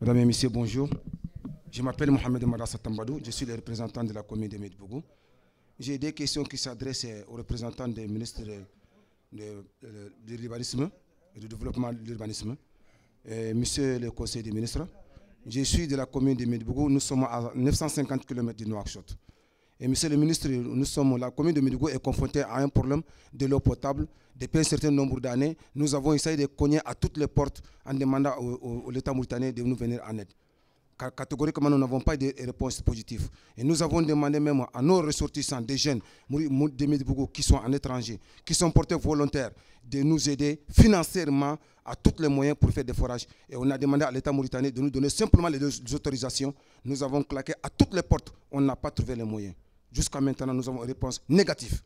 Madame et Messieurs, bonjour. Je m'appelle Mohamed Madassa Tambadou, je suis le représentant de la commune de Medbougou. J'ai des questions qui s'adressent aux représentants des ministres de, l'urbanisme et du développement de l'urbanisme. Monsieur le conseil des ministres, je suis de la commune de Medbougou, nous sommes à 950 km de Nouakchott monsieur le ministre, nous sommes, la commune de Médigo est confrontée à un problème de l'eau potable depuis un certain nombre d'années. Nous avons essayé de cogner à toutes les portes en demandant à l'État mauritanien de nous venir en aide. catégoriquement, nous n'avons pas de réponse positive. Et nous avons demandé même à nos ressortissants, des jeunes de Midbougou qui sont en étranger, qui sont portés volontaires, de nous aider financièrement à tous les moyens pour faire des forages. Et on a demandé à l'État mauritanien de nous donner simplement les autorisations. Nous avons claqué à toutes les portes. On n'a pas trouvé les moyens. Jusqu'à maintenant, nous avons une réponse négative.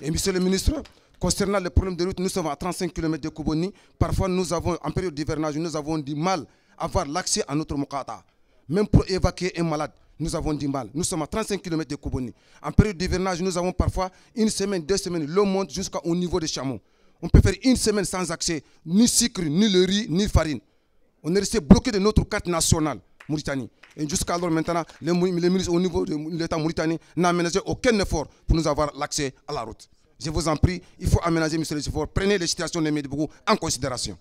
Et monsieur le ministre, concernant les problèmes de route, nous sommes à 35 km de Kouboni. Parfois, nous avons, en période d'hivernage, nous avons du mal à avoir l'accès à notre Mokata. Même pour évacuer un malade, nous avons du mal. Nous sommes à 35 km de Kouboni. En période d'hivernage, nous avons parfois une semaine, deux semaines, le monte jusqu'au niveau des chameaux. On peut faire une semaine sans accès, ni sucre, ni le riz, ni farine. On est resté bloqué de notre carte nationale. Mauritanie. Et jusqu'alors maintenant, les, ministres au niveau de l'État mauritanien n'ont aménagé aucun effort pour nous avoir l'accès à la route. Je vous en prie, il faut aménager, monsieur les efforts. Prenez les situations des Médibou en considération.